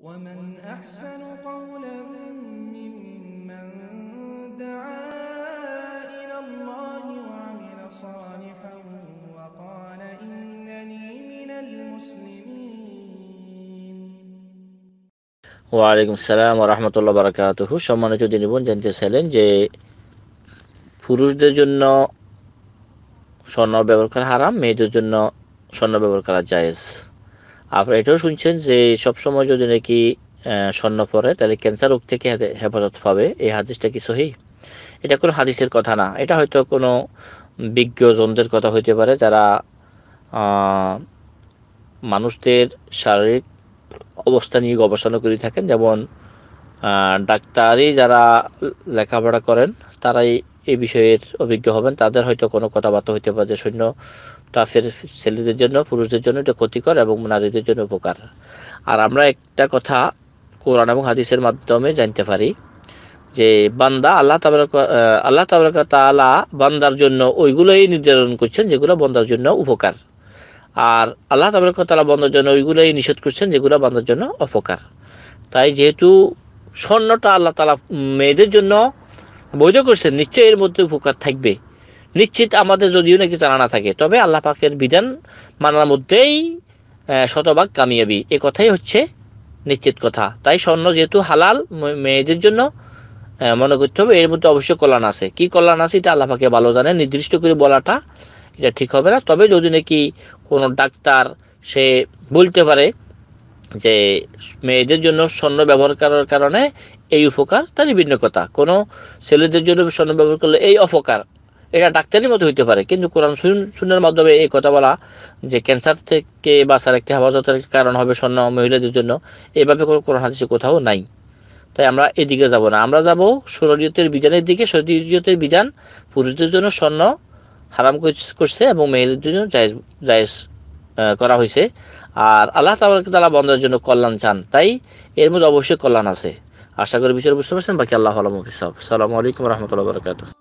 ومن أحسن قولا ممن دعا إلى الله وعمل صالحا وقال إنني من المسلمين وعليكم ওয়ালাইকুম সালাম রহমতুল্লাহ বারাকাতুহু সম্মানিত দিনী বোন জানতে চাইলেন যে পুরুষদের জন্য স্বর্ণ ব্যবহার করা হারাম মেয়েদের জন্য স্বর্ণ ব্যবহার করা জায়েজ আপনারা এটাও শুনছেন যে সবসময় যদি নাকি স্বর্ণ পরে তাহলে ক্যান্সার রোগ থেকে হেফাজত পাবে এই হাদিসটা কি সহি এটা কোনো হাদিসের কথা না এটা হয়তো কোনো বিজ্ঞজনদের কথা হইতে পারে যারা মানুষদের শারীরিক অবস্থা নিয়ে গবেষণা করে থাকেন যেমন ডাক্তারি যারা লেখাপড়া করেন তারাই এই বিষয়ের অভিজ্ঞ হবেন তাদের হয়তো কোনো কথাবার্তা হইতে পারে সৈন্য টাফের ছেলেদের জন্য পুরুষদের জন্য এটা ক্ষতিকর এবং নারীদের জন্য উপকার আর আমরা একটা কথা কোরআন এবং হাদিসের মাধ্যমে জানতে পারি যে বান্দা আল্লাহ তাবরাক আল্লাহ তাবরাক তালা বান্দার জন্য ওইগুলোই নির্ধারণ করছেন যেগুলো বন্দার জন্য উপকার আর আল্লাহ তাবরাক তালা বান্দার জন্য ওইগুলোই নিষেধ করছেন যেগুলো বান্দার জন্য অপকার তাই যেহেতু স্বর্ণটা আল্লাহ তালা মেয়েদের জন্য বৈধ করছেন নিশ্চয়ই এর মধ্যে উপকার থাকবে নিশ্চিত আমাদের যদিও নাকি জানা না থাকে তবে আল্লাহ পাকের বিধান মানার মধ্যেই শতভাগ কামিয়াবি এ কথাই হচ্ছে নিশ্চিত কথা তাই স্বর্ণ যেহেতু হালাল মেয়েদের জন্য মনে করতে হবে এর মধ্যে অবশ্যই কল্যাণ আছে কি কল্যাণ আছে এটা আল্লাহ পাকে ভালো জানে নির্দিষ্ট করে বলাটা এটা ঠিক হবে না তবে যদি নাকি কোনো ডাক্তার সে বলতে পারে যে মেয়েদের জন্য স্বর্ণ ব্যবহার করার কারণে এই উপকার তারই ভিন্ন কথা কোনো ছেলেদের জন্য স্বর্ণ ব্যবহার করলে এই অপকার এটা ডাক্তারের মতো হইতে পারে কিন্তু কোরআন শূন্যের মাধ্যমে এই কথা বলা যে ক্যান্সার থেকে বাঁচার একটি হেফাজতের কারণ হবে স্বর্ণ মহিলাদের জন্য এভাবে কোনো কোরআন হাদিসে কোথাও নাই তাই আমরা এদিকে যাব না আমরা যাব শরীয়তের বিধানের দিকে শরীয়তের বিধান পুরুষদের জন্য স্বর্ণ হারাম করছে এবং মেয়েদের জন্য জায়েজ জায়েজ করা হয়েছে আর আল্লাহ তালা বন্ধের জন্য কল্যাণ চান তাই এর মধ্যে অবশ্যই কল্যাণ আছে আশা করি বিষয়ে বুঝতে পারছেন বাকি আল্লাহ আলম সব সালামু আলাইকুম রহমতুল্লাহ বরকাত